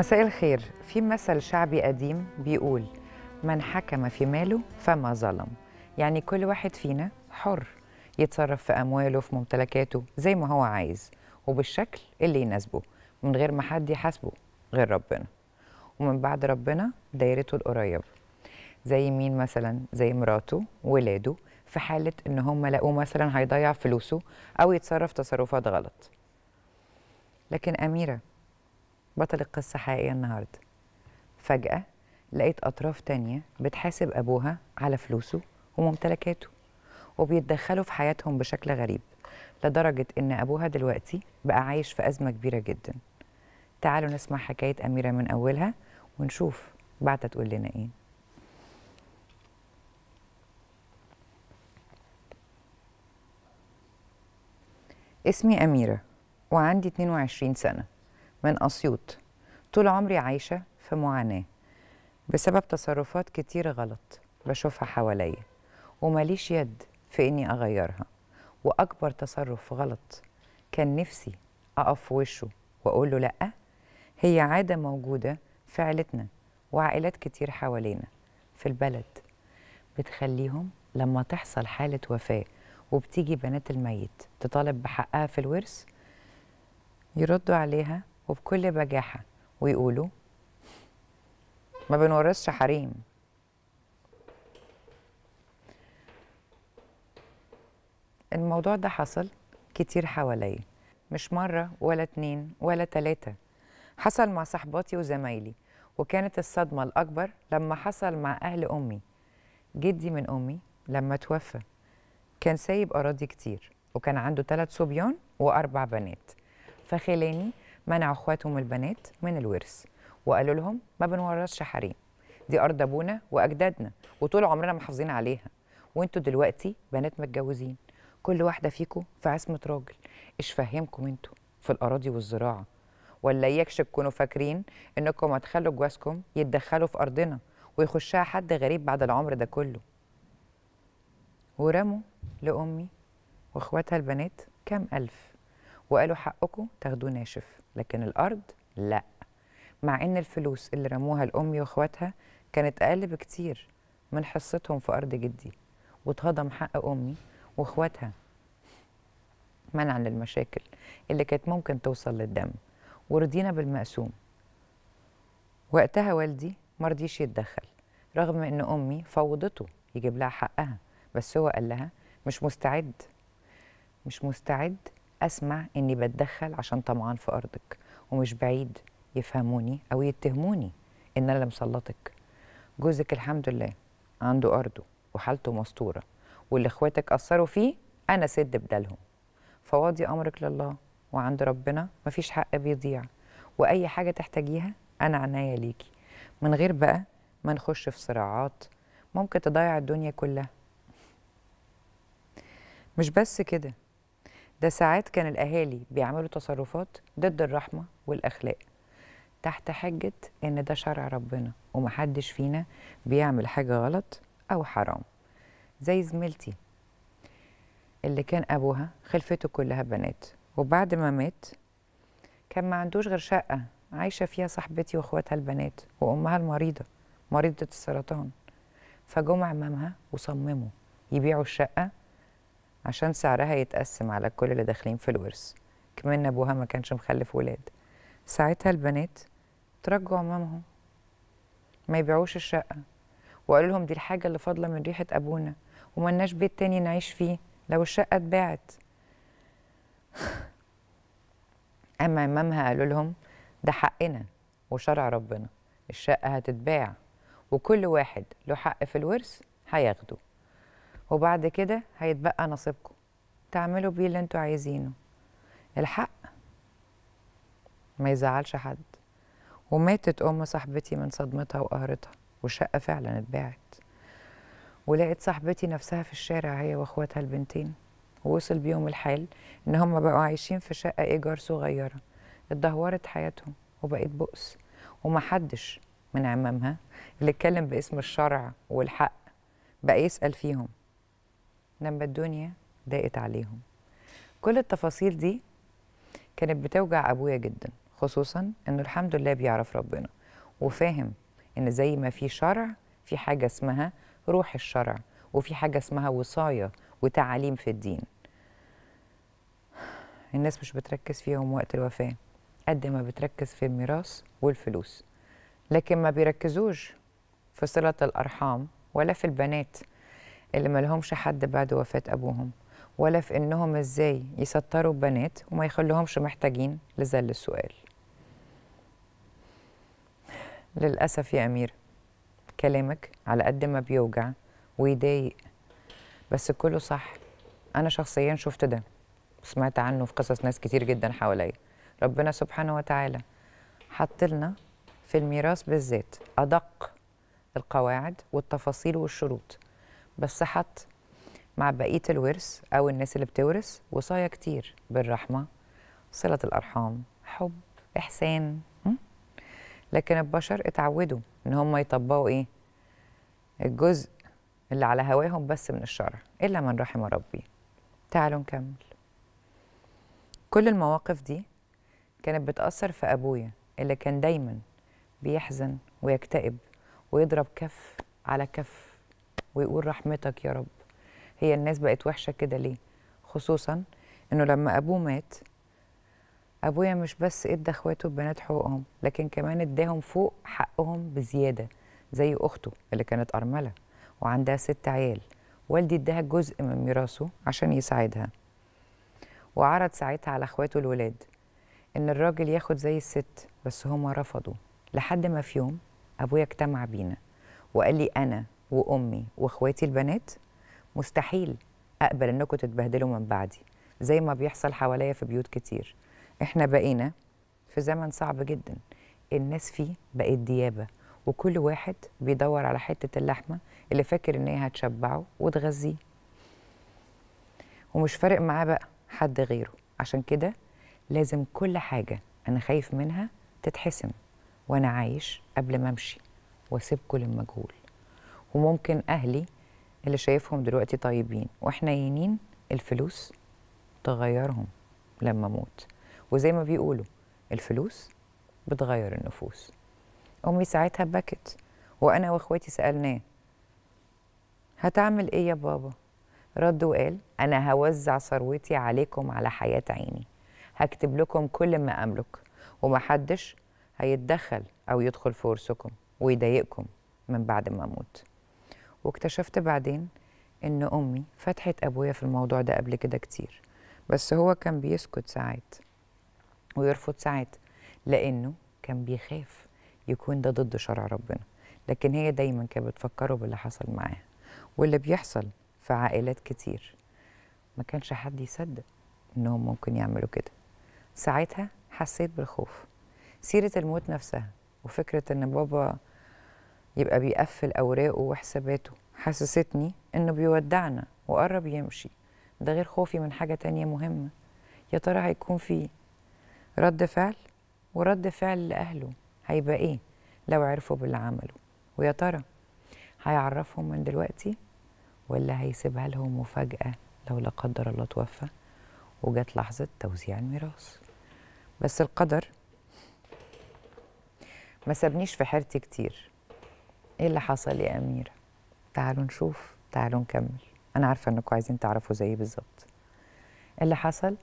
مساء الخير في مثل شعبي قديم بيقول من حكم في ماله فما ظلم يعني كل واحد فينا حر يتصرف في أمواله في ممتلكاته زي ما هو عايز وبالشكل اللي يناسبه من غير ما حد يحاسبه غير ربنا ومن بعد ربنا دايرته القريبة زي مين مثلا زي مراته ولاده في حالة إن هم لقوه مثلا هيضيع فلوسه أو يتصرف تصرفات غلط لكن أميرة بطل القصة حقيقية النهاردة فجأة لقيت أطراف تانية بتحاسب أبوها على فلوسه وممتلكاته وبيتدخلوا في حياتهم بشكل غريب لدرجة إن أبوها دلوقتي بقى عايش في أزمة كبيرة جدا تعالوا نسمع حكاية أميرة من أولها ونشوف بعتها تقول لنا إيه اسمي أميرة وعندي 22 سنة من أسيوط طول عمري عايشة في معاناة بسبب تصرفات كتير غلط بشوفها حواليا ومليش يد في إني أغيرها وأكبر تصرف غلط كان نفسي أقف في وشه وأقول له لأ هي عادة موجودة في عيلتنا وعائلات كتير حوالينا في البلد بتخليهم لما تحصل حالة وفاة وبتيجي بنات الميت تطالب بحقها في الورث يردوا عليها وبكل بجاحة ويقولوا ما بنورثش حريم الموضوع ده حصل كتير حواليا مش مرة ولا اتنين ولا تلاتة حصل مع صحباتي وزمايلي وكانت الصدمة الأكبر لما حصل مع أهل أمي جدي من أمي لما توفى كان سايب أراضي كتير وكان عنده ثلاث صبيان وأربع بنات فخلاني منعوا اخواتهم البنات من الورث وقالوا لهم ما بنورثش حريم دي ارض ابونا واجدادنا وطول عمرنا محافظين عليها وانتوا دلوقتي بنات متجوزين كل واحده فيكم في عصمه راجل ايش فهمكم انتوا في الاراضي والزراعه ولا اياكش تكونوا فاكرين انكم هتخلوا جوازكم يتدخلوا في ارضنا ويخشها حد غريب بعد العمر ده كله ورموا لامي واخواتها البنات كام الف وقالوا حقكم تاخدوه ناشف لكن الارض لا مع ان الفلوس اللي رموها لامي واخواتها كانت اقل بكتير من حصتهم في ارض جدي واتهضم حق امي واخواتها منعا للمشاكل اللي كانت ممكن توصل للدم ورضينا بالمقسوم وقتها والدي مرضيش يتدخل رغم ان امي فوضته يجيب لها حقها بس هو قال لها مش مستعد مش مستعد اسمع اني بتدخل عشان طمعان في ارضك ومش بعيد يفهموني او يتهموني ان انا اللي مسلطك جوزك الحمد لله عنده ارضه وحالته مستوره واللي اخواتك قصروا فيه انا سد بدالهم فواضي امرك لله وعند ربنا مفيش حق بيضيع واي حاجه تحتاجيها انا عناية ليكي من غير بقى ما نخش في صراعات ممكن تضيع الدنيا كلها مش بس كده ده ساعات كان الأهالي بيعملوا تصرفات ضد الرحمة والأخلاق تحت حجة إن ده شرع ربنا ومحدش فينا بيعمل حاجة غلط أو حرام زي زميلتي اللي كان أبوها خلفته كلها بنات وبعد ما مات كان ما عندوش غير شقة عايشة فيها صاحبتي وأخواتها البنات وأمها المريضة مريضة السرطان فجم عمامها وصمموا يبيعوا الشقة عشان سعرها يتقسم على كل اللي داخلين في الورث كمان أبوها ما كانش مخلف ولاد ساعتها البنات ترجعوا مامهم ما يبيعوش الشقة وقالوا لهم دي الحاجة اللي فاضلة من ريحة أبونا وملناش بيت تاني نعيش فيه لو الشقة اتباعت أما إمامها قالوا لهم ده حقنا وشرع ربنا الشقة هتتباع وكل واحد له حق في الورث هياخده وبعد كده هيتبقى نصيبكم تعملوا بيه اللي انتوا عايزينه الحق ما يزعلش حد وماتت أم صاحبتي من صدمتها وقهرتها والشقة فعلا اتباعت ولقيت صاحبتي نفسها في الشارع هي واخواتها البنتين ووصل بيهم الحال ان هم بقوا عايشين في شقة ايجار صغيرة اتدهورت حياتهم وبقت بؤس ومحدش من عمامها اللي اتكلم باسم الشرع والحق بقى يسأل فيهم لما الدنيا ضاقت عليهم كل التفاصيل دي كانت بتوجع أبويا جدا خصوصا إنه الحمد لله بيعرف ربنا وفاهم إن زي ما في شرع في حاجة اسمها روح الشرع وفي حاجة اسمها وصاية وتعاليم في الدين الناس مش بتركز فيهم وقت الوفاة قد ما بتركز في الميراث والفلوس لكن ما بيركزوش في صلة الأرحام ولا في البنات اللي ما لهمش حد بعد وفاة أبوهم ولا في إنهم إزاي يسطروا بنات وما يخلوهمش محتاجين لذل السؤال للأسف يا أمير كلامك على قد ما بيوجع ويضايق بس كله صح أنا شخصيا شفت ده سمعت عنه في قصص ناس كتير جدا حواليا ربنا سبحانه وتعالى حط لنا في الميراث بالذات أدق القواعد والتفاصيل والشروط بس حط مع بقية الورث أو الناس اللي بتورث وصايا كتير بالرحمة صلة الأرحام حب إحسان لكن البشر اتعودوا إن هم يطبقوا إيه الجزء اللي على هواهم بس من الشرع إلا من رحم ربي تعالوا نكمل كل المواقف دي كانت بتأثر في أبويا اللي كان دايما بيحزن ويكتئب ويضرب كف على كف ويقول رحمتك يا رب هي الناس بقت وحشة كده ليه خصوصا انه لما ابوه مات ابويا مش بس ادى اخواته البنات حقوقهم لكن كمان اداهم فوق حقهم بزيادة زي اخته اللي كانت ارملة وعندها ست عيال والدي اداها جزء من ميراثه عشان يساعدها وعرض ساعتها على اخواته الولاد ان الراجل ياخد زي الست بس هما رفضوا لحد ما في يوم ابويا اجتمع بينا وقال لي انا وامي واخواتي البنات مستحيل اقبل انكم تتبهدلوا من بعدي زي ما بيحصل حواليا في بيوت كتير احنا بقينا في زمن صعب جدا الناس فيه بقت ديابه وكل واحد بيدور على حته اللحمه اللي فاكر ان هي هتشبعه وتغذيه ومش فارق معاه بقى حد غيره عشان كده لازم كل حاجه انا خايف منها تتحسم وانا عايش قبل ما امشي واسيبكم للمجهول وممكن اهلي اللي شايفهم دلوقتي طيبين وحنينين الفلوس تغيرهم لما اموت وزي ما بيقولوا الفلوس بتغير النفوس امي ساعتها بكت وانا واخواتي سالناه هتعمل ايه يا بابا رد وقال انا هوزع ثروتي عليكم على حياه عيني هكتب لكم كل ما املك ومحدش هيتدخل او يدخل في ورثكم ويضايقكم من بعد ما اموت واكتشفت بعدين ان امي فتحت ابويا في الموضوع ده قبل كده كتير بس هو كان بيسكت ساعات ويرفض ساعات لانه كان بيخاف يكون ده ضد شرع ربنا لكن هي دايما كانت بتفكره باللي حصل معاها واللي بيحصل في عائلات كتير ما كانش حد يصدق انهم ممكن يعملوا كده ساعتها حسيت بالخوف سيرة الموت نفسها وفكرة ان بابا يبقى بيقفل أوراقه وحساباته حسستني إنه بيودعنا وقرب يمشي ده غير خوفي من حاجة تانية مهمة يا ترى هيكون في رد فعل ورد فعل لأهله هيبقى إيه لو عرفوا باللي عمله ويا ترى هيعرفهم من دلوقتي ولا هيسيبها لهم مفاجأة لو لا قدر الله توفى وجت لحظة توزيع الميراث بس القدر ما سابنيش في حيرتي كتير ايه اللي حصل يا اميره تعالوا نشوف تعالوا نكمل انا عارفه انكم عايزين تعرفوا زيي بالظبط إيه اللي حصل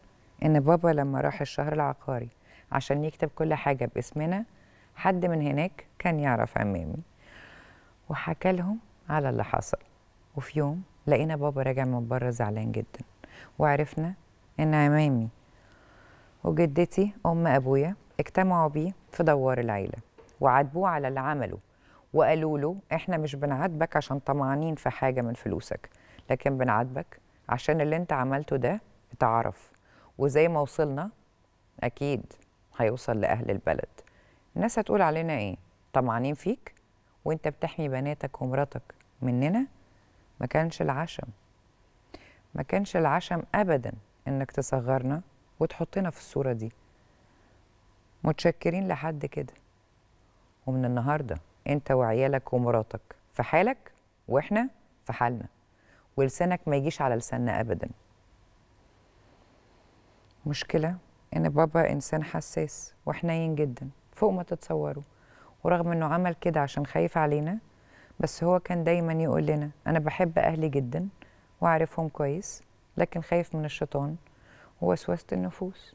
ان بابا لما راح الشهر العقاري عشان يكتب كل حاجه باسمنا حد من هناك كان يعرف عمامي وحكى لهم على اللي حصل وفي يوم لقينا بابا راجع من بره زعلان جدا وعرفنا ان عمامي وجدتي ام ابويا اجتمعوا بيه في دوار العيله وعاتبوه على اللي عمله وقالوا له احنا مش بنعاتبك عشان طمعانين في حاجه من فلوسك لكن بنعاتبك عشان اللي انت عملته ده اتعرف وزي ما وصلنا اكيد هيوصل لاهل البلد الناس هتقول علينا ايه طمعانين فيك وانت بتحمي بناتك ومراتك مننا ما كانش العشم ما كانش العشم ابدا انك تصغرنا وتحطنا في الصوره دي متشكرين لحد كده ومن النهارده انت وعيالك ومراتك في حالك واحنا في حالنا ولسانك ما يجيش على لساننا ابدا مشكله ان بابا انسان حساس وحنين جدا فوق ما تتصوروا ورغم انه عمل كده عشان خايف علينا بس هو كان دايما يقول لنا انا بحب اهلي جدا وعارفهم كويس لكن خايف من الشيطان ووسوسه النفوس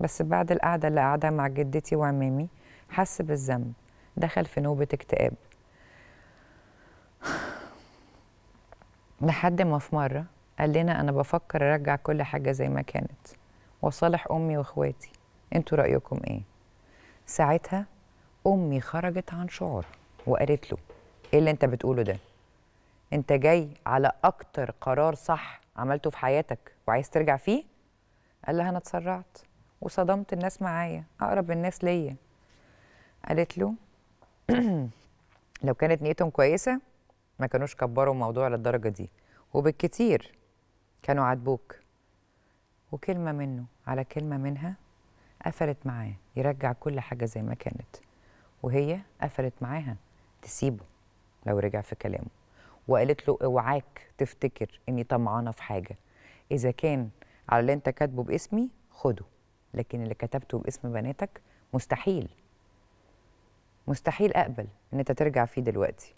بس بعد القعده اللي قعدها مع جدتي وعمامي حس بالذنب دخل في نوبة اكتئاب لحد ما في مرة قال لنا أنا بفكر أرجع كل حاجة زي ما كانت وصالح أمي وإخواتي أنتوا رأيكم إيه؟ ساعتها أمي خرجت عن شعورها وقالت له إيه اللي أنت بتقوله ده؟ أنت جاي على أكتر قرار صح عملته في حياتك وعايز ترجع فيه؟ قال لها أنا اتسرعت وصدمت الناس معايا أقرب الناس ليا قالت له لو كانت نيتهم كويسه ما كانوش كبروا الموضوع للدرجه دي وبالكتير كانوا عاتبوك وكلمه منه على كلمه منها قفلت معاه يرجع كل حاجه زي ما كانت وهي قفلت معاها تسيبه لو رجع في كلامه وقالت له اوعاك تفتكر اني طمعانه في حاجه اذا كان على اللي انت كاتبه باسمي خده لكن اللي كتبته باسم بناتك مستحيل مستحيل اقبل ان انت ترجع فيه دلوقتي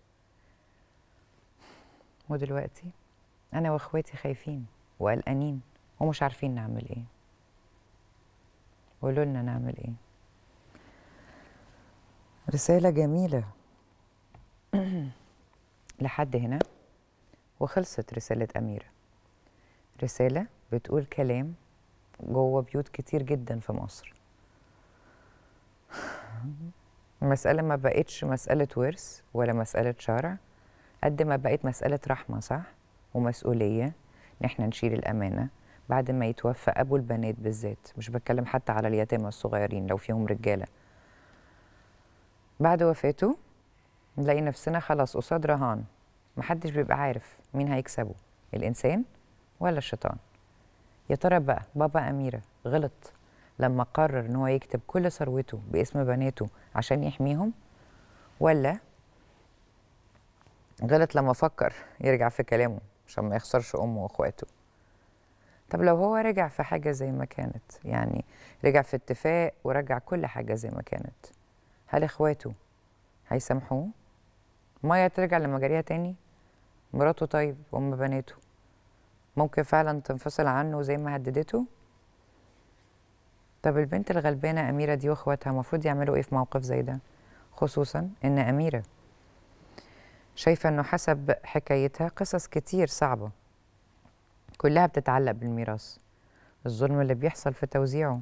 ودلوقتي انا واخواتي خايفين وقلقانين ومش عارفين نعمل ايه قولوا لنا نعمل ايه رسالة جميلة لحد هنا وخلصت رسالة أميرة رسالة بتقول كلام جوه بيوت كتير جدا في مصر المسألة ما بقتش مسألة ورث ولا مسألة شرع قد ما بقت مسألة رحمة صح ومسؤولية إن إحنا نشيل الأمانة بعد ما يتوفى أبو البنات بالذات مش بتكلم حتى على اليتامى الصغيرين لو فيهم رجالة بعد وفاته نلاقي نفسنا خلاص قصاد رهان محدش بيبقى عارف مين هيكسبه الإنسان ولا الشيطان يا ترى بقى بابا أميرة غلط لما قرر ان هو يكتب كل ثروته باسم بناته عشان يحميهم ولا غلط لما فكر يرجع في كلامه عشان ما يخسرش امه واخواته طب لو هو رجع في حاجه زي ما كانت يعني رجع في اتفاق ورجع كل حاجه زي ما كانت هل اخواته هيسامحوه ميه ترجع لمجاريها تاني مراته طيب وام بناته ممكن فعلا تنفصل عنه زي ما هددته طب البنت الغلبانه اميره دي واخواتها المفروض يعملوا ايه في موقف زي ده خصوصا ان اميره شايفه انه حسب حكايتها قصص كتير صعبه كلها بتتعلق بالميراث الظلم اللي بيحصل في توزيعه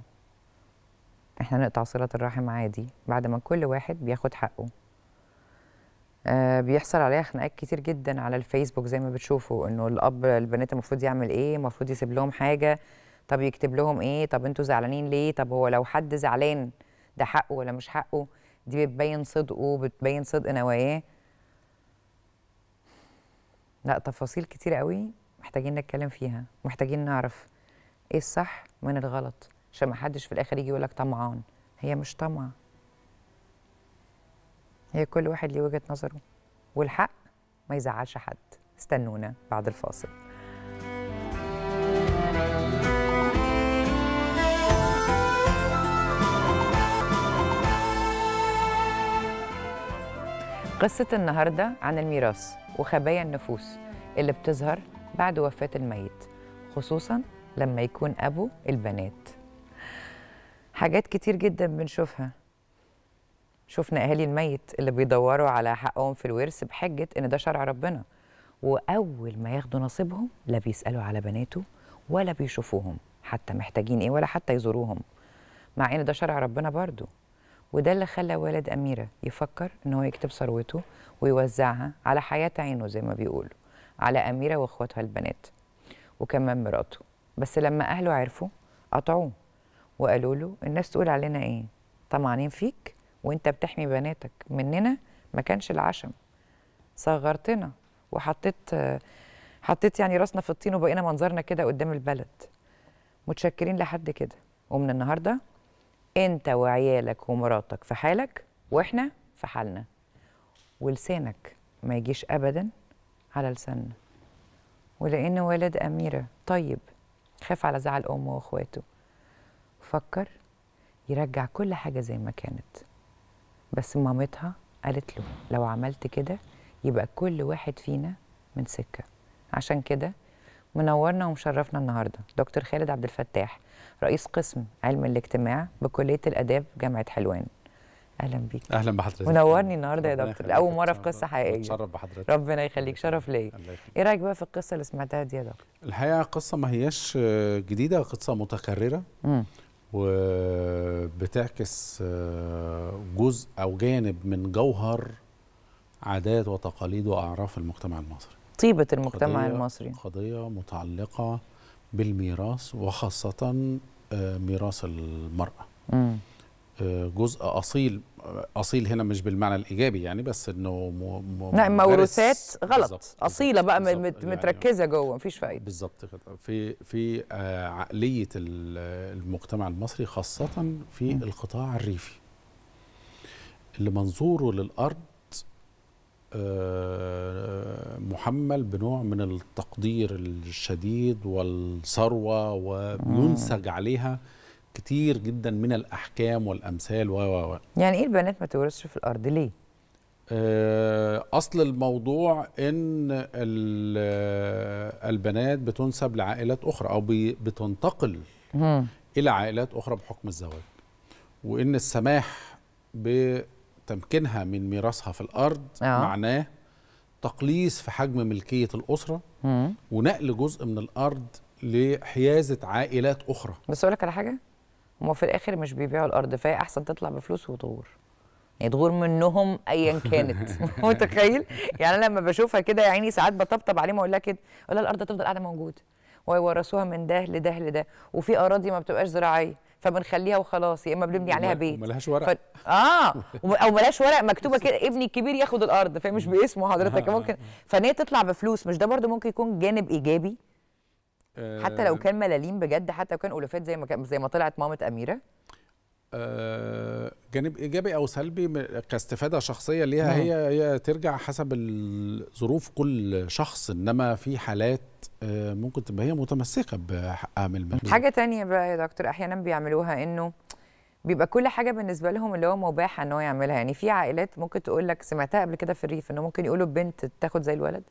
احنا نقطع صله الرحم عادي بعد ما كل واحد بياخد حقه آه بيحصل عليها خناقات كتير جدا على الفيسبوك زي ما بتشوفوا انه الاب البنات المفروض يعمل ايه المفروض يسيب لهم حاجه طب يكتب لهم ايه طب انتوا زعلانين ليه طب هو لو حد زعلان ده حقه ولا مش حقه دي بتبين صدقه بتبين صدق نواياه لا تفاصيل كتير قوي محتاجين نتكلم فيها محتاجين نعرف ايه الصح من الغلط عشان ما حدش في الاخر يجي يقول لك طمعان هي مش طمع هي كل واحد ليه وجهه نظره والحق ما يزعلش حد استنونا بعد الفاصل قصة النهاردة عن الميراث وخبايا النفوس اللي بتظهر بعد وفاة الميت خصوصا لما يكون أبو البنات حاجات كتير جدا بنشوفها شفنا أهالي الميت اللي بيدوروا على حقهم في الورث بحجة إن ده شرع ربنا وأول ما ياخدوا نصيبهم لا بيسألوا على بناته ولا بيشوفوهم حتى محتاجين إيه ولا حتى يزوروهم مع إن ده شرع ربنا برضو وده اللي خلى والد أميرة يفكر إن هو يكتب ثروته ويوزعها على حياة عينه زي ما بيقولوا على أميرة وإخواتها البنات وكمان مراته بس لما أهله عرفوا قطعوه وقالوا له الناس تقول علينا إيه طمعانين فيك وإنت بتحمي بناتك مننا ما كانش العشم صغرتنا وحطيت حطيت يعني راسنا في الطين وبقينا منظرنا كده قدام البلد متشكرين لحد كده ومن النهارده انت وعيالك ومراتك في حالك واحنا في حالنا ولسانك ما يجيش ابدا على لساننا ولان والد اميره طيب خاف على زعل امه واخواته فكر يرجع كل حاجه زي ما كانت بس مامتها قالت له لو عملت كده يبقى كل واحد فينا من سكه عشان كده منورنا ومشرفنا النهارده دكتور خالد عبد الفتاح رئيس قسم علم الاجتماع بكليه الاداب جامعه حلوان اهلا بيك اهلا بحضرتك منورني النهارده يا دكتور اول مره في قصه حقيقيه متشرف بحضرتك ربنا يخليك شرف ليا ايه رايك بقى في القصه اللي سمعتها دي يا دكتور الحقيقه قصه ما هياش جديده قصه متكرره مم. وبتعكس آه، جزء او جانب من جوهر عادات وتقاليد واعراف المجتمع المصري طيبه المجتمع قضية المصري قضيه متعلقه بالميراث وخاصة آه، ميراث المرأة آه، جزء أصيل أصيل هنا مش بالمعنى الإيجابي يعني بس إنه نعم موروثات غلط بالزبط. أصيلة بقى يعني متركزة يعني جوه مفيش فايدة بالظبط كده في في آه، عقلية المجتمع المصري خاصة في م. القطاع الريفي اللي منظوره للأرض محمل بنوع من التقدير الشديد والثروه وبينسج عليها كتير جدا من الاحكام والامثال و و يعني ايه البنات ما تورثش في الارض ليه؟ آه، اصل الموضوع ان آه، البنات بتنسب لعائلات اخرى او بتنتقل مم. الى عائلات اخرى بحكم الزواج وان السماح بتمكينها من ميراثها في الارض أوه. معناه تقليص في حجم ملكيه الاسره ونقل جزء من الارض لحيازه عائلات اخرى بس اقول لك على حاجه هما في الاخر مش بيبيعوا الارض فهي احسن تطلع بفلوس وتغور يعني تغور منهم ايا كانت متخيل يعني انا لما بشوفها كده يا عيني ساعات بطبطب عليهم واقول لها كده اقول لها الارض هتفضل قاعده موجوده ويورثوها من ده لده لده وفي اراضي ما بتبقاش زراعيه فبنخليها وخلاص يا اما بنبني عليها بيت وملهاش ورق ف... اه او ملهاش ورق مكتوبه كده ابني الكبير ياخد الارض فمش باسمه حضرتك ممكن فان هي تطلع بفلوس مش ده برده ممكن يكون جانب ايجابي حتى لو آه. كان ملاليم بجد حتى لو كان اولوفات زي ما زي ما طلعت مامه اميره آه، جانب ايجابي او سلبي كاستفاده شخصيه ليها نعم. هي هي ترجع حسب الظروف كل شخص انما في حالات آه، ممكن تبقى هي متمسكه بحقها من المال حاجه تانية بقى يا دكتور احيانا بيعملوها انه بيبقى كل حاجه بالنسبه لهم اللي هو مباحه ان هو يعملها يعني في عائلات ممكن تقول لك سمعتها قبل كده في الريف انه ممكن يقولوا البنت تاخد زي الولد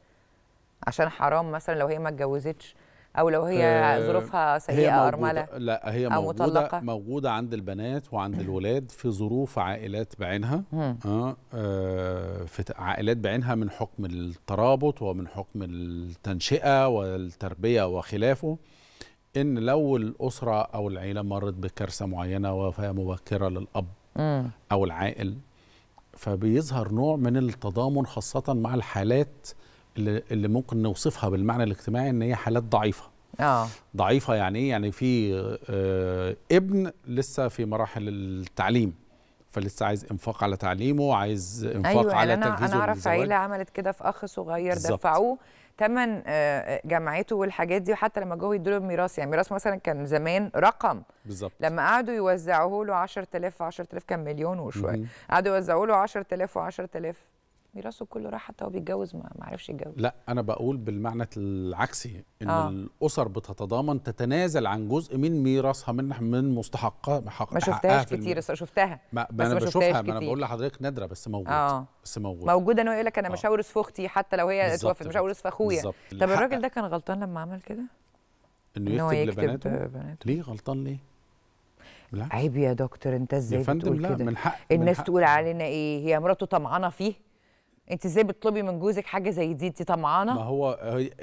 عشان حرام مثلا لو هي ما اتجوزتش او لو هي آه، ظروفها سيئه ارمله لا هي أو موجوده مطلقة. موجوده عند البنات وعند الولاد في ظروف عائلات بعينها آه،, آه في عائلات بعينها من حكم الترابط ومن حكم التنشئه والتربيه وخلافه ان لو الاسره او العيله مرت بكارثه معينه وفاه مبكره للاب او العائل فبيظهر نوع من التضامن خاصه مع الحالات اللي اللي ممكن نوصفها بالمعنى الاجتماعي ان هي حالات ضعيفه اه ضعيفه يعني ايه يعني في آه ابن لسه في مراحل التعليم فلسه عايز انفاق على تعليمه عايز انفاق أيوة على يعني أنا تجهيزه انا اعرف عيله عملت كده في اخ صغير بالزبط. دفعوه ثمن آه، آه، جامعته والحاجات دي وحتى لما جوه يدوا له ميراث يعني ميراث مثلا كان زمان رقم بالظبط لما قعدوا يوزعوه له 10000 10000 كان مليون وشويه قعدوا يوزعوا له 10000 و10000 ميراثه كله راح حتى هو بيتجوز ما عرفش يتجوز لا انا بقول بالمعنى العكسي ان آه. الاسر بتتضامن تتنازل عن جزء من ميراثها من من مستحقها ما شفتهاش كتير بس شفتها ما, بس انا بشوفها ما انا بقول لحضرتك نادره بس موجود آه. بس موجود موجوده انا يقول لك انا مش آه. هورث اختي حتى لو هي اتوفت مش هورث في اخويا طب الراجل ده كان غلطان لما عمل كده انه يكتب, يكتب لبناته بناته. ليه غلطان ليه لا. عيب يا دكتور انت ازاي بتقول كده من الناس من حق. تقول علينا ايه هي مراته طمعانه فيه انت ازاي بتطلبي من جوزك حاجه زي دي انت طمعانه ما هو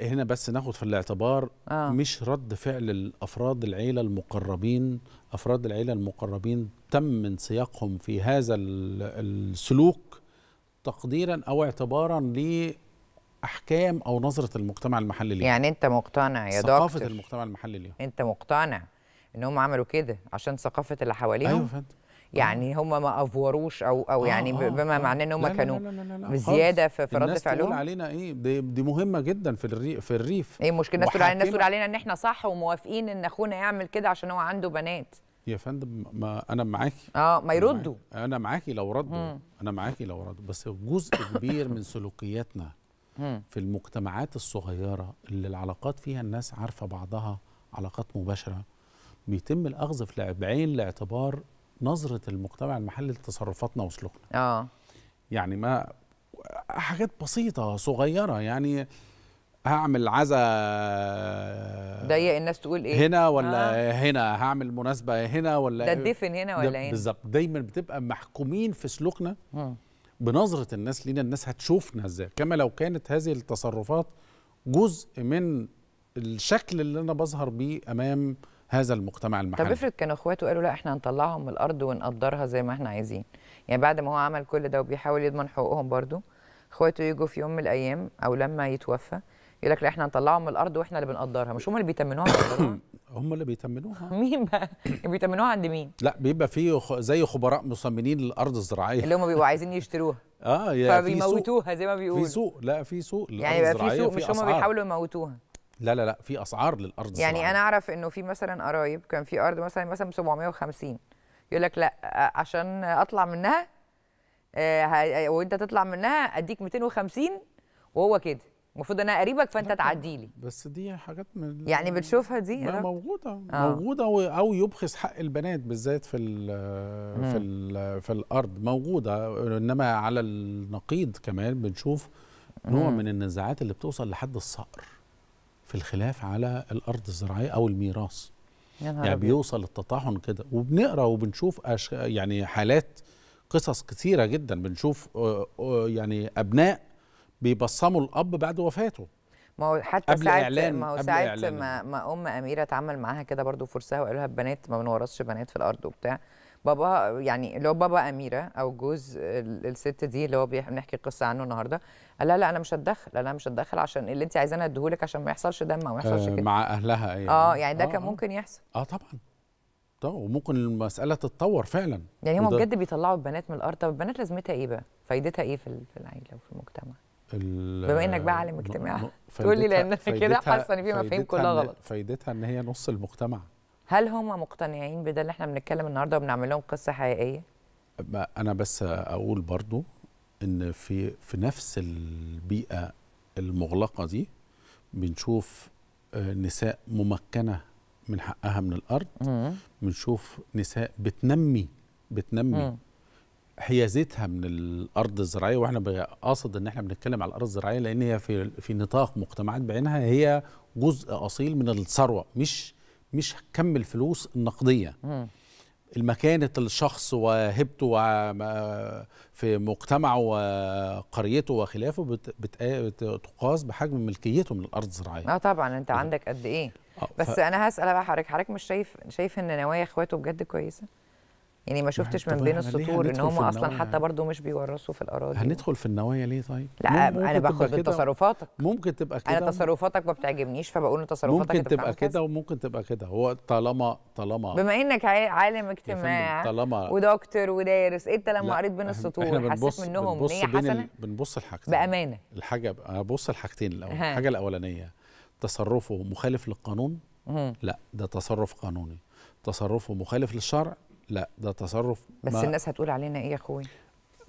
هنا بس ناخد في الاعتبار آه. مش رد فعل الافراد العيله المقربين افراد العيله المقربين تم من سياقهم في هذا السلوك تقديرا او اعتبارا لاحكام او نظره المجتمع المحلي ليهم يعني انت مقتنع يا دكتور ثقافه المجتمع المحلي ليهم انت مقتنع ان هم عملوا كده عشان ثقافه اللي حواليهم ايوه فندم يعني آه. هم ما افوروش او او آه، يعني آه آه بما آه. معناه ان هم كانوا بزياده في رد فعلهم الناس تقول علينا ايه دي, دي مهمه جدا في الريف في الريف ايه مشكلة الناس تقول علينا الناس تقول علينا ان احنا صح وموافقين ان اخونا يعمل كده عشان هو عنده بنات يا فندم ما انا معاكي اه ما يردوا انا معاكي لو ردوا انا معاكي لو ردوا بس جزء كبير من سلوكياتنا في المجتمعات الصغيره اللي العلاقات فيها الناس عارفه بعضها علاقات مباشره بيتم الاخذ في عين الاعتبار نظره المجتمع المحلي لتصرفاتنا وسلوكنا اه يعني ما حاجات بسيطه صغيره يعني هعمل عزا ضيق الناس تقول ايه هنا ولا آه. هنا هعمل مناسبه هنا ولا ده الدفن هنا ولا هنا بالظبط دايما بتبقى محكومين في سلوكنا بنظره الناس لينا الناس هتشوفنا ازاي كما لو كانت هذه التصرفات جزء من الشكل اللي انا بظهر بيه امام هذا المجتمع المحلي طب افرض كانوا اخواته قالوا لا احنا هنطلعهم من الارض ونقدرها زي ما احنا عايزين يعني بعد ما هو عمل كل ده وبيحاول يضمن حقوقهم برضو اخواته يجوا في يوم من الايام او لما يتوفى يقول لك لا احنا هنطلعهم من الارض واحنا اللي بنقدرها مش هم اللي بيتمنوها هم اللي بيتمنوها مين بقى يعني بيتمنوها عند مين لا بيبقى في زي خبراء مصممين للارض الزراعيه اللي هم بيبقوا عايزين يشتروها اه يا فبيموتوها زي ما بيقولوا في سوق لا في سوق يعني بيبقى في سوق مش هم بيحاولوا يموتوها لا لا لا في اسعار للارض يعني الزراعية. انا اعرف انه في مثلا قرايب كان في ارض مثلا مثلا ب 750 يقول لك لا عشان اطلع منها آه، وانت تطلع منها اديك 250 وهو كده المفروض انا قريبك فانت تعدي لي بس دي حاجات من يعني بتشوفها دي لا أه؟ موجوده آه. موجوده او يبخس حق البنات بالذات في الـ في الـ في الارض موجوده انما على النقيض كمان بنشوف نوع من النزاعات اللي بتوصل لحد الصقر في الخلاف على الارض الزراعيه او الميراث يعني بيوصل التطاحن كده وبنقرا وبنشوف أش... يعني حالات قصص كثيره جدا بنشوف آه، آه، يعني ابناء بيبصموا الاب بعد وفاته ما هو حتى قبل ساعات إعلان ما هو ساعات ما, ما ام اميره اتعمل معاها كده برضو فرسها وقالوا لها البنات ما بنورثش بنات في الارض وبتاع بابا يعني اللي هو بابا اميره او جوز الست دي اللي هو بنحكي قصه عنه النهارده قال لها لا انا مش هتدخل انا مش هتدخل عشان اللي انت عايزاني اديهولك عشان ما يحصلش دم او ما يحصلش آه، كده مع اهلها يعني اه يعني ده آه كان آه ممكن يحصل اه طبعا طبعا وممكن المساله تتطور فعلا يعني هم بجد بيطلعوا البنات من الارض طب البنات لازمتها ايه بقى فايدتها ايه في العيله وفي المجتمع بما انك بقى عالم اجتماع تقول لي لان كده حاسه ان في مفاهيم كلها غلط فايدتها ان هي نص المجتمع هل هم مقتنعين بده اللي احنا بنتكلم النهارده وبنعمل لهم قصه حقيقيه؟ انا بس اقول برضو ان في في نفس البيئه المغلقه دي بنشوف آه، نساء ممكنه من حقها من الارض مم. بنشوف نساء بتنمي بتنمي مم. حيازتها من الارض الزراعيه واحنا قاصد ان احنا بنتكلم على الارض الزراعيه لان هي في في نطاق مجتمعات بعينها هي جزء اصيل من الثروه مش مش كم الفلوس النقديه المكانة الشخص وهبته في مجتمعه وقريته وخلافه بتقاس بحجم ملكيته من الارض الزراعيه. اه طبعا انت عندك قد ايه؟ اه بس ف... انا هسال بقى حضرتك، حضرتك مش شايف شايف ان نوايا اخواته بجد كويسه؟ يعني ما شفتش من بين السطور ان هم اصلا حتى برضو مش بيورثوا في الاراضي هندخل في النوايا ليه طيب؟ لا انا باخد من تصرفاتك ممكن تبقى كده انا تصرفاتك ما بتعجبنيش فبقول ان تصرفاتك ممكن تبقى كده وممكن تبقى كده هو طالما طالما بما انك عالم اجتماع طالما ودكتور ودارس انت لما قريت بين السطور حسيت منهم نيه حسنه بنبص الحاجتين بامانه الحاجه انا ببص الاول الحاجه الاولانيه تصرفه مخالف للقانون لا ده تصرف قانوني تصرفه مخالف للشرع لا ده تصرف بس الناس هتقول علينا ايه يا اخويا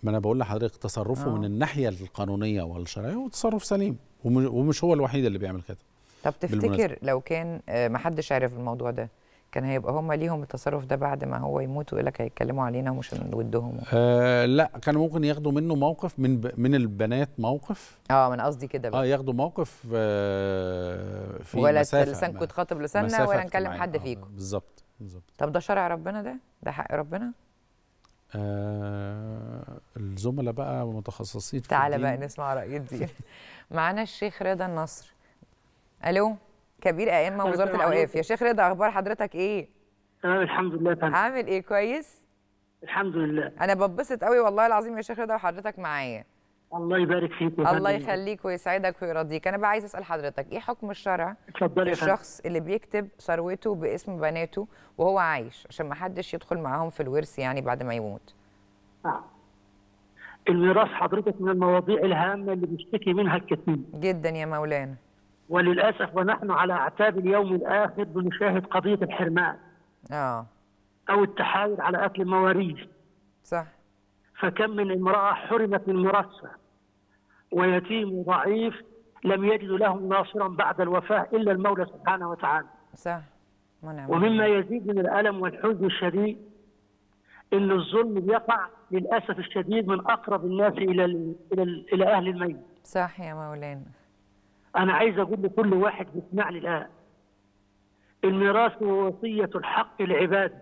ما انا بقول لحضرتك تصرفه آه. من الناحيه القانونيه والشرعيه هو تصرف سليم ومش هو الوحيد اللي بيعمل كده طب تفتكر بالمناسبة. لو كان آه، ما حدش عرف الموضوع ده كان هيبقى هم ليهم التصرف ده بعد ما هو يموت ويقول لك هيتكلموا علينا ومش هنودهم آه لا كانوا ممكن ياخدوا منه موقف من ب... من البنات موقف اه من قصدي كده بقى اه ياخدوا موقف آه في ولا مسافه لسانكم تخاطب لساننا ولا نكلم حد آه، فيكم آه بالظبط بالظبط طب ده شرع ربنا ده ده حق ربنا آه الزملاء بقى متخصصين في تعالى بقى نسمع رأي الدين معانا الشيخ رضا النصر الو كبير ائمه وزاره الاوقاف يا شيخ رضا اخبار حضرتك ايه تمام الحمد لله تمام عامل ايه كويس الحمد لله انا ببسط قوي والله العظيم يا شيخ رضا وحضرتك معايا الله يبارك فيك الله يخليك ويسعدك ويرضيك انا بقى عايز اسال حضرتك ايه حكم الشرع اتفضلي الشخص اللي بيكتب ثروته باسم بناته وهو عايش عشان ما حدش يدخل معاهم في الورث يعني بعد ما يموت آه. الميراث حضرتك من المواضيع الهامه اللي بيشتكي منها الكثير جدا يا مولانا وللاسف ونحن على اعتاب اليوم الاخر بنشاهد قضيه الحرمان اه او التحايل على اكل المواريث صح فكم من امراه حرمت من ميراثها ويتيم ضعيف لم يجد لهم ناصرا بعد الوفاة إلا المولى سبحانه وتعالى صح ومما يزيد من الألم والحزن الشديد أن الظلم بيقع للأسف الشديد من أقرب الناس إلى إلى, إلى أهل الميت صح يا مولانا أنا عايز أقول لكل واحد بيسمعني الآن الميراث هو وصية الحق لعباده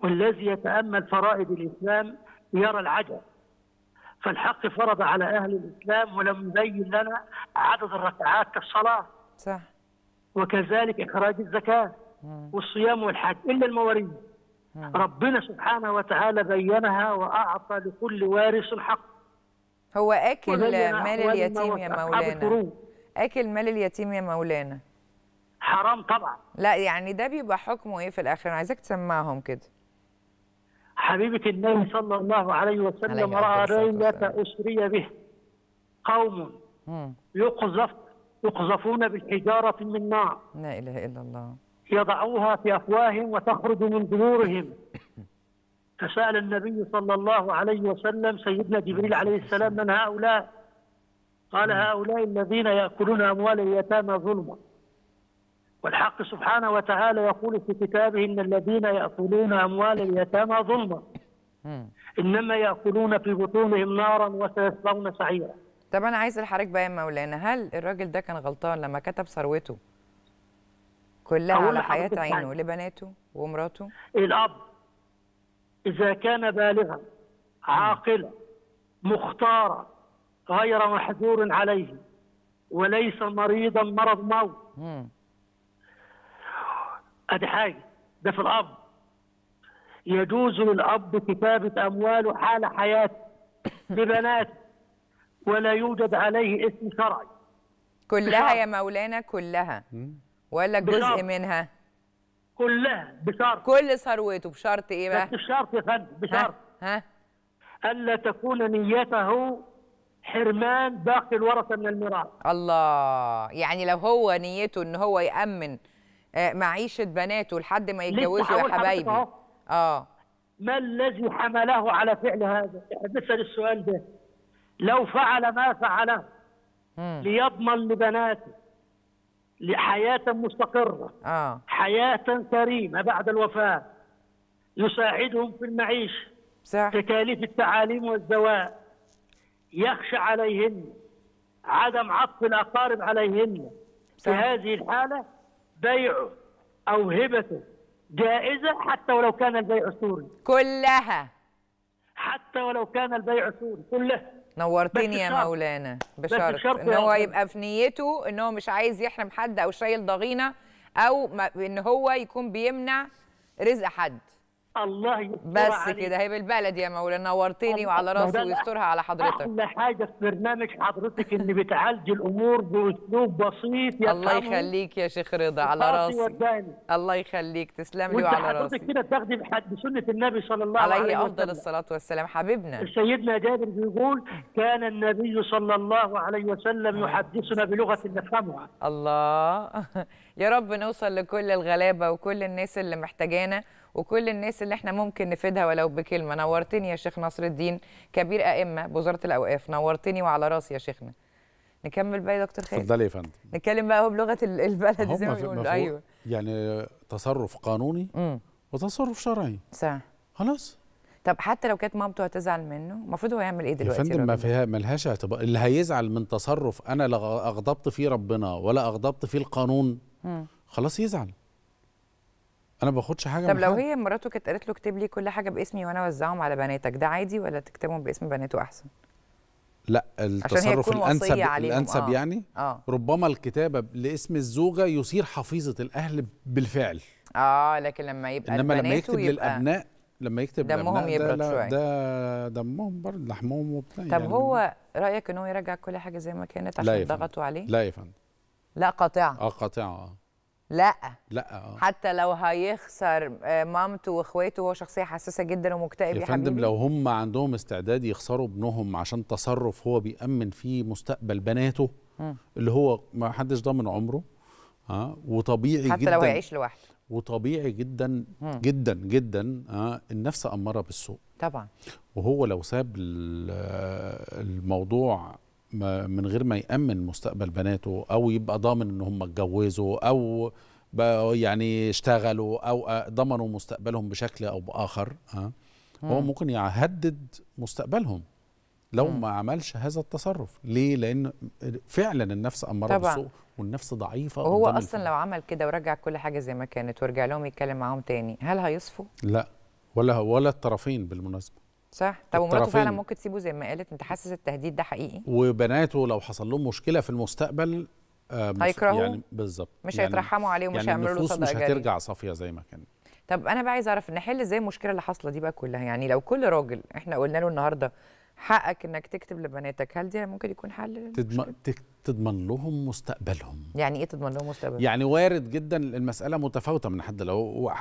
والذي يتأمل فرائض الإسلام يرى العجب فالحق فرض على أهل الإسلام ولم يبين لنا عدد الركعات في الصلاة صح وكذلك إخراج الزكاة والصيام والحج إلا المواريث ربنا سبحانه وتعالى بينها وأعطى لكل وارث حق هو أكل مال اليتيم يا مولانا أكل مال اليتيم يا مولانا حرام طبعا لا يعني ده بيبقى حكمه ايه في الاخر انا عايزاك تسمعهم كده حبيبة النبي صلى الله عليه وسلم رأى ليلة أسري به قوم يقذف يقذفون بالحجارة من نار لا إله إلا الله يضعوها في أفواههم وتخرج من ظهورهم فسأل النبي صلى الله عليه وسلم سيدنا جبريل عليه السلام من هؤلاء قال هؤلاء الذين يأكلون أموال اليتامى ظلما والحق سبحانه وتعالى يقول في كتابه ان الذين ياكلون اموال اليتامى ظلما انما ياكلون في بطونهم نارا وسيصلون سعيرا طب انا عايز الحراك بقى يا مولانا هل الراجل ده كان غلطان لما كتب ثروته كلها على حياه عينه لبناته ومراته الاب اذا كان بالغا عاقلا مختارا غير محذور عليه وليس مريضا مرض موت ادي حاجه ده في الاب يجوز للاب كتابه امواله حال حياته لبناته ولا يوجد عليه اسم شرعي كلها يا مولانا كلها ولا جزء منها كلها بشرط كل ثروته بشرط ايه بقى؟ بس يا فندم بشرط ها؟ الا تكون نيته حرمان باقي الورثه من الميراث الله يعني لو هو نيته ان هو يامن آه، معيشه بناته لحد ما يتجوزوا يا حبايبي اه ما الذي حمله على فعل هذا؟ احنا بنسال السؤال ده لو فعل ما فعله ليضمن لبناته لحياة مستقرة آه. حياة كريمة بعد الوفاة يساعدهم في المعيشة صح. تكاليف التعاليم والدواء يخشى عليهن عدم عطف الأقارب عليهن صح. في هذه الحالة بيعه أو هبته جائزة حتى ولو كان البيع سوري كلها حتى ولو كان البيع سوري كلها نورتني يا مولانا بشرط ان هو يبقى في نيته ان هو مش عايز يحرم حد او شايل ضغينه او ان هو يكون بيمنع رزق حد الله يستر بس كده هي بالبلد يا مولانا نورتني وعلى راسي ويسترها على حضرتك احلى حاجه في برنامج حضرتك ان بتعالج الامور باسلوب بسيط يا الله يخليك يا شيخ رضا على راسي وداني. الله يخليك تسلم لي وعلى راسي حضرتك كده تاخدي بسنه النبي صلى الله عليه وسلم عليه افضل الصلاه والسلام حبيبنا سيدنا جابر بيقول كان النبي صلى الله عليه وسلم آه. يحدثنا بلغه نفهمها الله يا رب نوصل لكل الغلابه وكل الناس اللي محتاجانا وكل الناس اللي احنا ممكن نفيدها ولو بكلمه نورتني يا شيخ نصر الدين كبير ائمه بوزاره الاوقاف نورتني وعلى راسي يا شيخنا نكمل بقى يا دكتور خالد اتفضلي يا فندم نتكلم بقى هو بلغه البلد زي ما بيقولوا ايوه يعني تصرف قانوني مم. وتصرف شرعي صح خلاص طب حتى لو كانت مامته هتزعل منه المفروض هو يعمل ايه دلوقتي يا فندم ما فيها ملهاش اعتبار اللي هيزعل من تصرف انا لا اغضبت فيه ربنا ولا اغضبت فيه القانون خلاص يزعل انا ما باخدش حاجه طب لو هي مراته كانت قالت له اكتب لي كل حاجه باسمي وانا اوزعهم على بناتك ده عادي ولا تكتبهم باسم بناته احسن لا التصرف الانسب الانسب آه. يعني آه. ربما الكتابه لاسم الزوجه يثير حفيظه الاهل بالفعل اه لكن لما يبقى انما لما يكتب للابناء لما يكتب دمهم يبرد شويه ده دمهم برد لحمهم وبتاع طب يعني هو رايك ان هو يرجع كل حاجه زي ما كانت عشان ضغطوا عليه؟ لا يا فندم لا قاطعه اه قاطعه اه لا لا اه حتى لو هيخسر آه، مامته واخواته هو شخصيه حساسه جدا ومكتئب يا, فندم لو هم عندهم استعداد يخسروا ابنهم عشان تصرف هو بيأمن فيه مستقبل بناته م. اللي هو ما حدش ضامن عمره اه وطبيعي حتى جدا حتى لو هيعيش لوحده وطبيعي جدا م. جدا جدا ها آه، النفس اماره بالسوء طبعا وهو لو ساب الموضوع من غير ما يأمن مستقبل بناته أو يبقى ضامن إن هم اتجوزوا أو يعني اشتغلوا أو ضمنوا مستقبلهم بشكل أو بآخر ها آه، هو ممكن يهدد مستقبلهم لو ما عملش هذا التصرف ليه لان فعلا النفس اماره بالسوء والنفس ضعيفه وهو اصلا الفعل. لو عمل كده ورجع كل حاجه زي ما كانت ورجع لهم يتكلم معاهم تاني هل هيصفوا لا ولا ولا الطرفين بالمناسبه صح طب ومراته فعلا ممكن تسيبه زي ما قالت انت حاسس التهديد ده حقيقي وبناته لو حصل لهم مشكله في المستقبل آه هيكرهوا يعني بالظبط مش يعني هيترحموا عليه ومش يعني هيعملوا له صدقه مش هترجع صافيه زي ما كانت طب انا بقى عايز اعرف نحل ازاي المشكله اللي حاصله دي بقى كلها يعني لو كل راجل احنا قلنا له النهارده حقك انك تكتب لبناتك هل دي ممكن يكون حل تضمن تضمن لهم مستقبلهم يعني ايه تضمن لهم مستقبلهم يعني وارد جدا المساله متفاوته من حد لو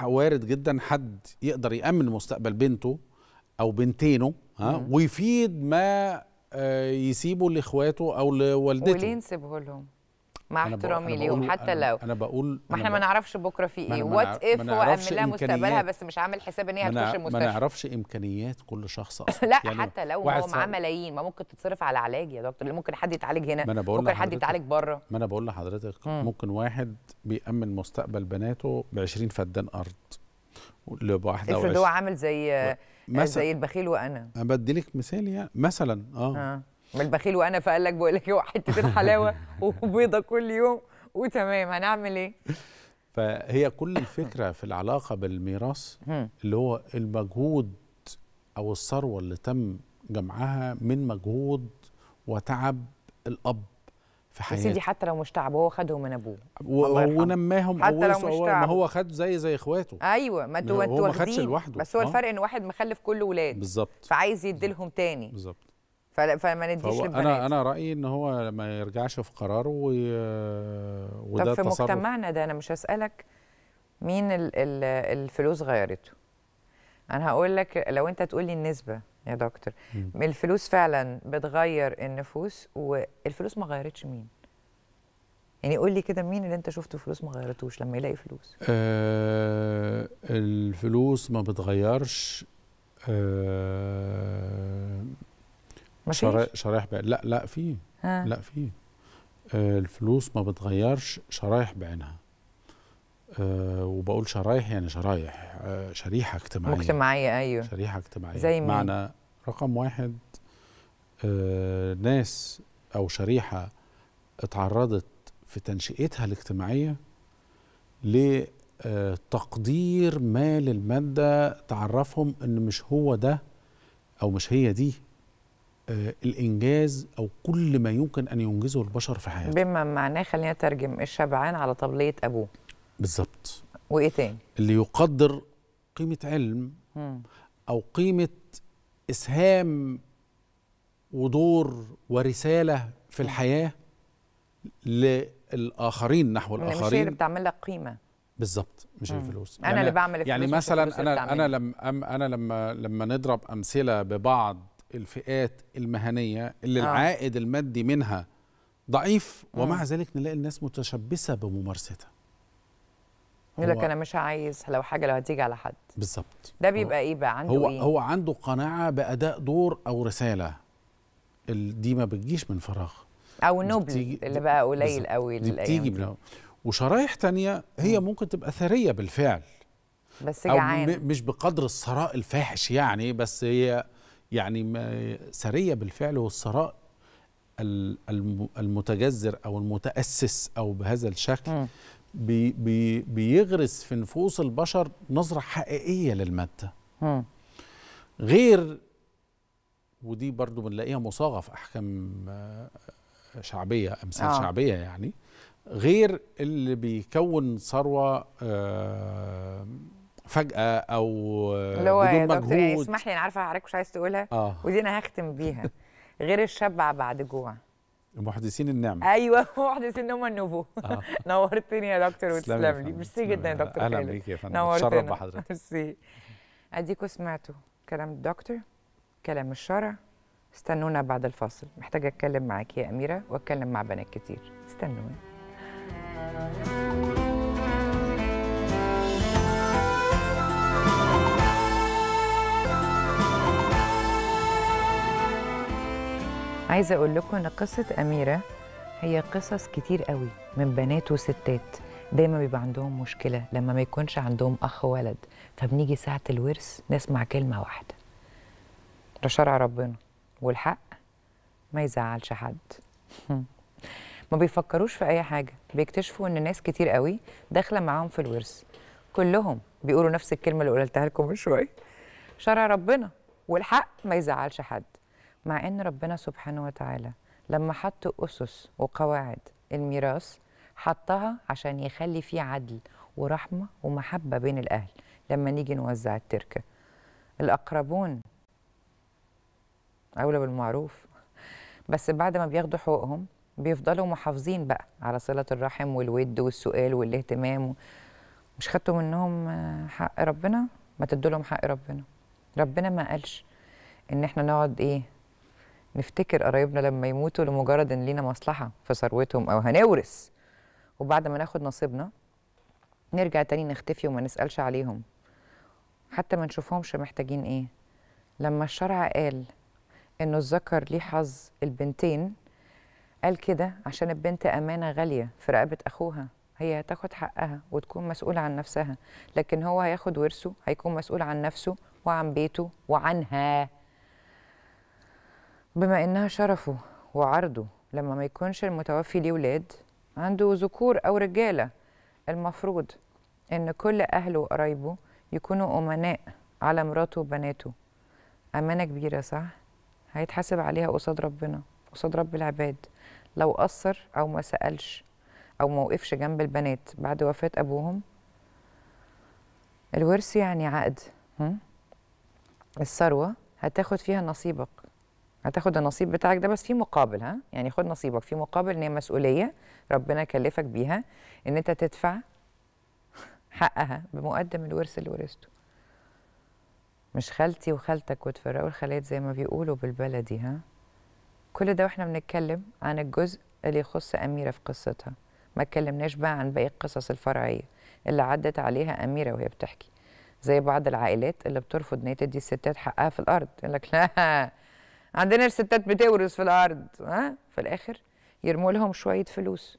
وارد جدا حد يقدر يامن مستقبل بنته او بنتينه ها مم. ويفيد ما آه، يسيبه لاخواته او لوالدته وليه نسيبه لهم مع احترامي ليهم حتى لو انا بقول ما احنا ما نعرفش بكره في ايه وات اف وامن لها مستقبلها بس مش عامل حساب ان هي هتخش المستشفى ما نعرفش امكانيات كل شخص اصلا لا يعني حتى لو هو معاه ملايين ما ممكن تتصرف على علاج يا دكتور ممكن حد يتعالج هنا ممكن حد يتعالج بره ما انا بقول لحضرتك ممكن واحد بيامن مستقبل بناته ب 20 فدان ارض لواحده افرض هو عامل زي آه، مثل... زي البخيل وانا انا بديلك مثال يعني مثلا اه, آه. البخيل وانا فقال لك بقول لك حتتين حلاوه وبيضه كل يوم وتمام هنعمل ايه فهي كل الفكره في العلاقه بالميراث اللي هو المجهود او الثروه اللي تم جمعها من مجهود وتعب الاب في حياته يا سيدي حتى لو مش تعب هو خدهم من ابوه ونماهم حتى لو مش تعب ما هو خد زي زي اخواته ايوه ما انتوا انتوا واخدين بس هو أه؟ الفرق ان واحد مخلف كل ولاد بالظبط فعايز يديلهم تاني بالظبط فما نديش للبنات انا انا رايي ان هو ما يرجعش في قراره وي... وده طب في تصرف. مجتمعنا ده انا مش هسالك مين الفلوس غيرته انا هقول لك لو انت تقول لي النسبه يا دكتور م. الفلوس فعلا بتغير النفوس والفلوس ما غيرتش مين يعني قول لي كده مين اللي انت شفته فلوس ما غيرتوش لما يلاقي فلوس آه الفلوس ما بتغيرش آه شرا... شرايح بقى لا لا في لا في آه الفلوس ما بتغيرش شرايح بعينها أه وبقول شرايح يعني شرايح أه شريحة اجتماعية مجتمعية أيوه شريحة اجتماعية زي مين؟ معنى رقم واحد أه ناس أو شريحة اتعرضت في تنشئتها الاجتماعية لتقدير آه، ما للمادة تعرفهم أن مش هو ده أو مش هي دي آه، الانجاز او كل ما يمكن ان ينجزه البشر في حياته بما معناه خلينا نترجم الشبعان على طبليه ابوه بالظبط وايه تاني اللي يقدر قيمه علم مم. او قيمه اسهام ودور ورساله في الحياه للاخرين نحو الاخرين يعني مش هي اللي بتعمل لك قيمه بالظبط مش هي الفلوس انا يعني اللي بعمل الفلوس يعني مثلا الفلوس انا انا لما انا لما لما نضرب امثله ببعض الفئات المهنيه اللي آه. العائد المادي منها ضعيف ومع ذلك نلاقي الناس متشبثه بممارستها يقول لك انا مش عايز لو حاجه لو هتيجي على حد بالظبط ده بيبقى ايه بقى عنده هو إيه؟ هو عنده قناعه باداء دور او رساله دي ما بتجيش من فراغ او نبل اللي بقى قليل قوي دي بتيجي من وشرايح تانية هي ممكن تبقى ثريه بالفعل بس جعان مش بقدر الثراء الفاحش يعني بس هي يعني ثريه بالفعل والثراء المتجذر او المتاسس او بهذا الشكل م. بي بي بيغرس في نفوس البشر نظرة حقيقية للمادة غير ودي برضو بنلاقيها مصاغة في أحكام آه، شعبية أمثال آه. شعبية يعني غير اللي بيكون ثروة آه، فجأة أو آه، بدون يعني مجهود اسمح لي أنا عارفة حضرتك مش عايز تقولها آه. ودي أنا هختم بيها غير الشبع بعد جوع محدثين النعمة ايوه محدثين هم النوفو آه. نورتني يا دكتور وتسلم لي ميرسي جدا يا دكتور اهلا بيك يا فندم تشرف بحضرتك ميرسي اديكوا سمعتوا كلام الدكتور كلام الشرع استنونا بعد الفاصل محتاجه اتكلم معاك يا اميره واتكلم مع بنات كتير استنونا عايزه اقول لكم ان قصه اميره هي قصص كتير قوي من بنات وستات دايما بيبقى عندهم مشكله لما ما يكونش عندهم اخ ولد فبنيجي ساعه الورث نسمع كلمه واحده ده شرع ربنا والحق ما يزعلش حد ما بيفكروش في اي حاجه بيكتشفوا ان ناس كتير قوي داخله معاهم في الورث كلهم بيقولوا نفس الكلمه اللي قلتها لكم من شويه شرع ربنا والحق ما يزعلش حد مع ان ربنا سبحانه وتعالى لما حط اسس وقواعد الميراث حطها عشان يخلي فيه عدل ورحمه ومحبه بين الاهل لما نيجي نوزع التركه الاقربون اولى بالمعروف بس بعد ما بياخدوا حقوقهم بيفضلوا محافظين بقى على صله الرحم والود والسؤال والاهتمام مش خدتوا منهم حق ربنا ما تدوا لهم حق ربنا ربنا ما قالش ان احنا نقعد ايه نفتكر قرايبنا لما يموتوا لمجرد ان لينا مصلحه في ثروتهم او هنورث وبعد ما ناخد نصيبنا نرجع تاني نختفي وما نسالش عليهم حتى ما نشوفهمش محتاجين ايه لما الشرع قال انه الذكر ليه حظ البنتين قال كده عشان البنت امانه غاليه في رقبه اخوها هي هتاخد حقها وتكون مسؤوله عن نفسها لكن هو هياخد ورثه هيكون مسؤول عن نفسه وعن بيته وعنها بما إنها شرفه وعرضه لما ما يكونش المتوفي ليه ولاد عنده ذكور أو رجالة المفروض إن كل أهله وقرايبه يكونوا أمناء على مراته وبناته أمانة كبيرة صح؟ هيتحاسب عليها قصاد ربنا قصاد رب العباد لو قصر أو ما سألش أو ما وقفش جنب البنات بعد وفاة أبوهم الورث يعني عقد الثروة هتاخد فيها نصيبك هتاخد النصيب بتاعك ده بس في مقابل ها يعني خد نصيبك في مقابل ان هي مسؤوليه ربنا كلفك بيها ان انت تدفع حقها بمقدم الورث اللي ورثته مش خالتي وخالتك وتفرقوا الخالات زي ما بيقولوا بالبلدي ها كل ده واحنا بنتكلم عن الجزء اللي يخص اميره في قصتها ما اتكلمناش بقى عن باقي القصص الفرعيه اللي عدت عليها اميره وهي بتحكي زي بعض العائلات اللي بترفض ان هي تدي الستات حقها في الارض يقول لك لا عندنا الستات بتورث في الارض ها في الاخر يرموا لهم شويه فلوس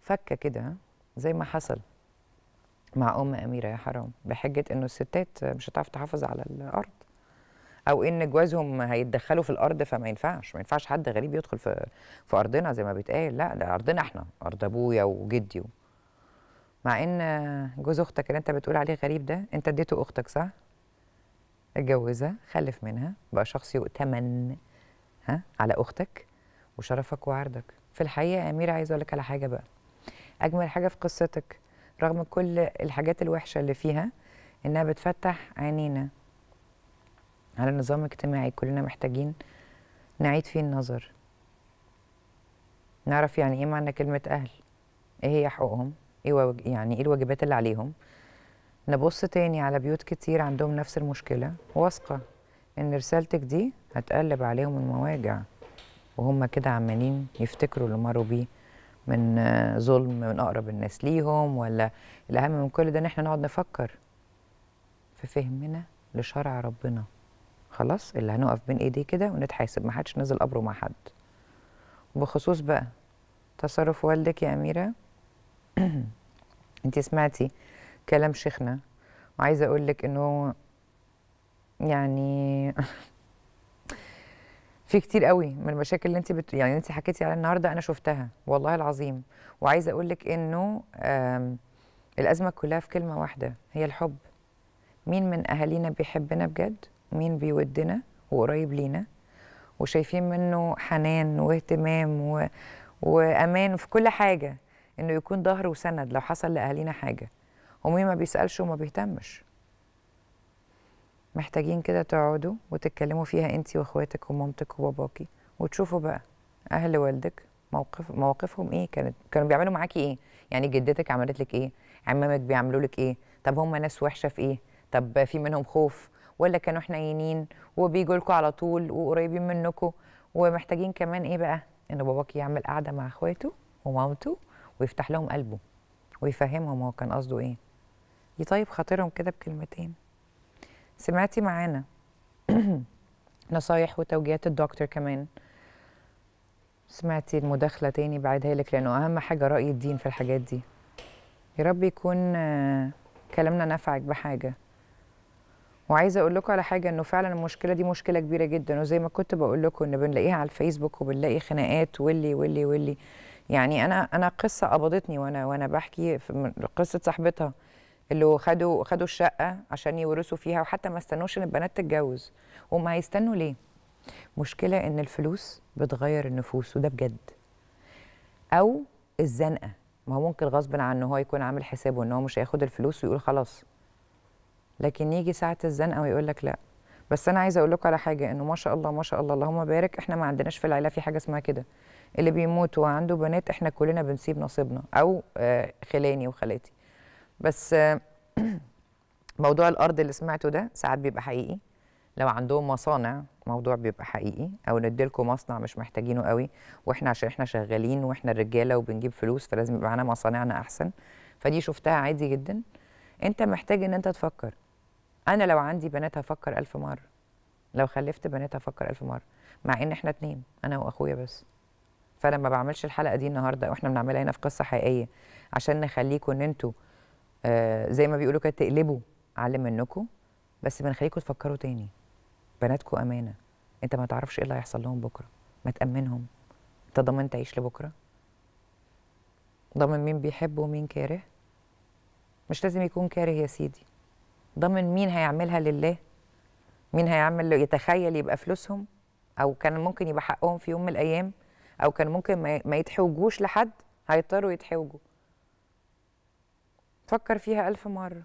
فكه كده زي ما حصل مع ام اميره يا حرام بحجه انه الستات مش هتعرف تحافظ على الارض او ان جوازهم هيتدخلوا في الارض فما ينفعش ما ينفعش حد غريب يدخل في في ارضنا زي ما بيتقال لا ده ارضنا احنا ارض ابويا وجدي مع ان جوز اختك اللي انت بتقول عليه غريب ده انت اديته اختك صح اتجوزها خلف منها بقى شخص يؤتمن ها على اختك وشرفك وعرضك في الحقيقه يا اميره عايزه اقول لك على حاجه بقى اجمل حاجه في قصتك رغم كل الحاجات الوحشه اللي فيها انها بتفتح عينينا على نظام اجتماعي كلنا محتاجين نعيد فيه النظر نعرف يعني ايه معنى كلمه اهل ايه هي حقوقهم ايه يعني ايه الواجبات اللي عليهم نبص تاني على بيوت كتير عندهم نفس المشكلة واثقة إن رسالتك دي هتقلب عليهم المواجع وهم كده عمالين يفتكروا اللي مروا بيه من ظلم من أقرب الناس ليهم ولا الأهم من كل ده إن إحنا نقعد نفكر في فهمنا لشرع ربنا خلاص اللي هنقف بين ايديه كده ونتحاسب محدش نزل قبره مع حد وبخصوص بقى تصرف والدك يا أميرة انتي سمعتي كلام شيخنا وعايزه اقول لك انه يعني في كتير قوي من المشاكل اللي انت بت... يعني انت حكيتي عليها النهارده انا شفتها والله العظيم وعايزه اقول لك انه الازمه كلها في كلمه واحده هي الحب مين من اهالينا بيحبنا بجد مين بيودنا وقريب لينا وشايفين منه حنان واهتمام و... وامان في كل حاجه انه يكون ظهر وسند لو حصل لاهالينا حاجه ومين ما بيسألش وما بيهتمش محتاجين كده تقعدوا وتتكلموا فيها انتي واخواتك ومامتك وباباكي وتشوفوا بقى اهل والدك موقف مواقفهم ايه كانت كانوا بيعملوا معاكي ايه يعني جدتك عملت لك ايه عمامك بيعملوا لك ايه طب هم ناس وحشه في ايه طب في منهم خوف ولا كانوا حنينين وبيجوا لكم على طول وقريبين منكم ومحتاجين كمان ايه بقى ان باباكي يعمل قعده مع اخواته ومامته ويفتح لهم قلبه ويفهمهم هو كان قصده ايه يطيب خاطرهم كده بكلمتين سمعتي معانا نصايح وتوجيهات الدكتور كمان سمعتي المداخله تاني بعدها لك لانه اهم حاجه راي الدين في الحاجات دي يا رب يكون آه، كلامنا نفعك بحاجه وعايزه اقول لكم على حاجه انه فعلا المشكله دي مشكله كبيره جدا وزي ما كنت بقول لكم ان بنلاقيها على الفيسبوك وبنلاقي خناقات واللي واللي واللي يعني انا انا قصه قبضتني وانا وانا بحكي قصه صاحبتها اللي خدوا خدوا الشقه عشان يورثوا فيها وحتى ما استنوش ان البنات تتجوز وما هيستنوا ليه مشكله ان الفلوس بتغير النفوس وده بجد او الزنقه ما هو ممكن غصب عنه هو يكون عامل حسابه ان هو مش هياخد الفلوس ويقول خلاص لكن يجي ساعه الزنقه ويقول لك لا بس انا عايزه اقول لكم على حاجه انه ما شاء الله ما شاء الله اللهم بارك احنا ما عندناش في العيله في حاجه اسمها كده اللي بيموت وعنده بنات احنا كلنا بنسيب نصيبنا او آه، خلاني وخالاتي بس موضوع الارض اللي سمعته ده ساعات بيبقى حقيقي لو عندهم مصانع موضوع بيبقى حقيقي او نديلكم مصنع مش محتاجينه قوي واحنا عشان احنا شغالين واحنا الرجاله وبنجيب فلوس فلازم يبقى معانا مصانعنا احسن فدي شفتها عادي جدا انت محتاج ان انت تفكر انا لو عندي بنات هفكر ألف مره لو خلفت بنات هفكر ألف مره مع ان احنا اتنين انا واخويا بس فانا ما بعملش الحلقه دي النهارده واحنا بنعملها هنا في قصه حقيقيه عشان نخليكم ان انتوا آه زي ما بيقولوا كده تقلبوا علم منكم بس بنخليكم تفكروا تاني بناتكم امانه انت ما تعرفش ايه اللي هيحصل لهم بكره ما تامنهم انت ضامن تعيش لبكره ضامن مين بيحب ومين كاره مش لازم يكون كاره يا سيدي ضامن مين هيعملها لله مين هيعمل يتخيل يبقى فلوسهم او كان ممكن يبقى حقهم في يوم من الايام او كان ممكن ما يتحوجوش لحد هيضطروا يتحوجوا فكر فيها ألف مرة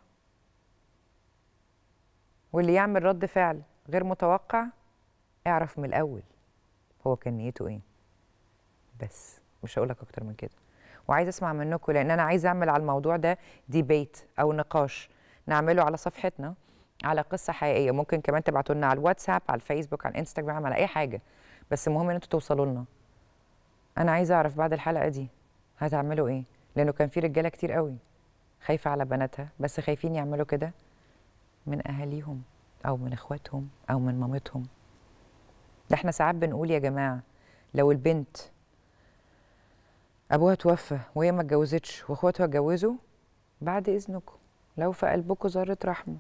واللي يعمل رد فعل غير متوقع اعرف من الأول هو كان نيته إيه بس مش هقولك أكتر من كده وعايز أسمع منكم لأن أنا عايز أعمل على الموضوع ده ديبيت أو نقاش نعمله على صفحتنا على قصة حقيقية ممكن كمان تبعتوا لنا على الواتساب على الفيسبوك على الانستجرام على أي حاجة بس المهم إن أنتوا توصلوا لنا أنا عايزة أعرف بعد الحلقة دي هتعملوا إيه لأنه كان في رجالة كتير قوي خايفه على بناتها بس خايفين يعملوا كده من اهاليهم او من اخواتهم او من مامتهم ده احنا ساعات بنقول يا جماعه لو البنت ابوها توفى وهي ما اتجوزتش واخواتها اتجوزوا بعد اذنكم لو في قلبكم ذره رحمه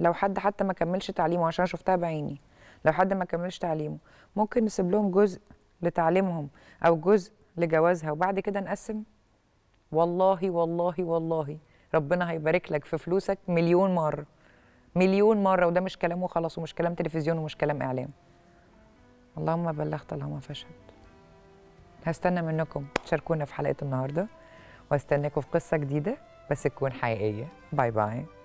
لو حد حتى ما كملش تعليمه عشان شفتها بعيني لو حد ما كملش تعليمه ممكن نسيب لهم جزء لتعليمهم او جزء لجوازها وبعد كده نقسم والله والله والله ربنا هيبارك لك في فلوسك مليون مره مليون مره وده مش كلام وخلاص ومش كلام تلفزيون ومش كلام اعلام اللهم بلغت اللهم فشل هستنى منكم تشاركونا في حلقه النهارده واستناكم في قصه جديده بس تكون حقيقيه باي باي